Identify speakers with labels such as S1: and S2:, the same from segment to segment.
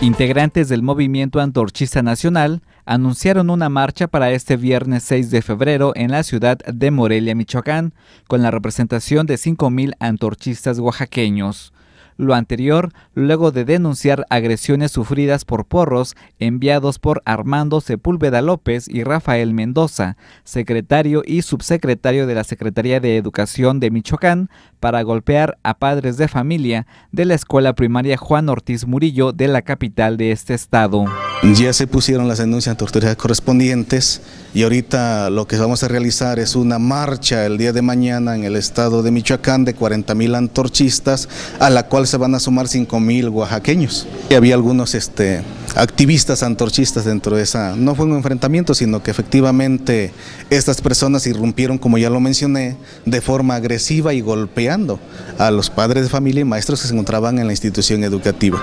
S1: Integrantes del movimiento antorchista nacional anunciaron una marcha para este viernes 6 de febrero en la ciudad de Morelia, Michoacán, con la representación de 5.000 antorchistas oaxaqueños. Lo anterior, luego de denunciar agresiones sufridas por porros enviados por Armando Sepúlveda López y Rafael Mendoza, secretario y subsecretario de la Secretaría de Educación de Michoacán, para golpear a padres de familia de la escuela primaria
S2: Juan Ortiz Murillo de la capital de este estado. Ya se pusieron las denuncias de correspondientes y ahorita lo que vamos a realizar es una marcha el día de mañana en el estado de Michoacán de 40.000 mil antorchistas a la cual se van a sumar 5 mil oaxaqueños. Y había algunos este, activistas antorchistas dentro de esa, no fue un enfrentamiento sino que efectivamente estas personas irrumpieron como ya lo mencioné de forma agresiva y golpeando a los padres de familia y maestros que se encontraban en la institución educativa.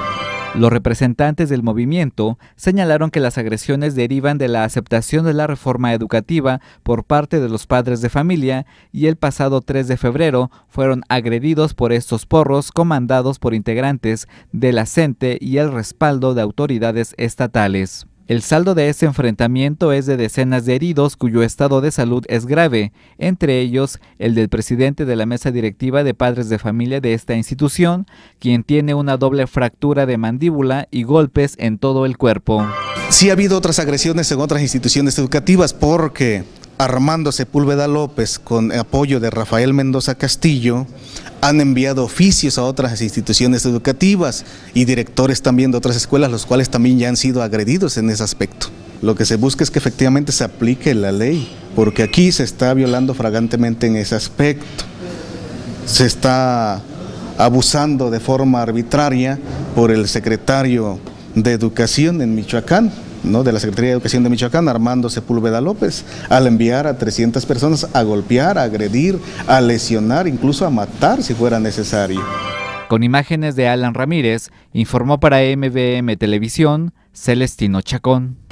S1: Los representantes del movimiento señalaron que las agresiones derivan de la aceptación de la reforma educativa por parte de los padres de familia y el pasado 3 de febrero fueron agredidos por estos porros comandados por integrantes de la CENTE y el respaldo de autoridades estatales. El saldo de ese enfrentamiento es de decenas de heridos cuyo estado de salud es grave, entre ellos el del presidente de la mesa directiva de padres de familia de esta institución, quien tiene una doble
S2: fractura de mandíbula y golpes en todo el cuerpo. Sí ha habido otras agresiones en otras instituciones educativas porque Armando Sepúlveda López, con apoyo de Rafael Mendoza Castillo, han enviado oficios a otras instituciones educativas y directores también de otras escuelas, los cuales también ya han sido agredidos en ese aspecto. Lo que se busca es que efectivamente se aplique la ley, porque aquí se está violando fragantemente en ese aspecto. Se está abusando de forma arbitraria por el secretario de Educación en Michoacán, de la Secretaría de Educación de Michoacán, Armando Sepúlveda López, al enviar a 300 personas a golpear, a agredir, a lesionar, incluso a matar si fuera necesario.
S1: Con imágenes de Alan Ramírez, informó para MBM Televisión Celestino Chacón.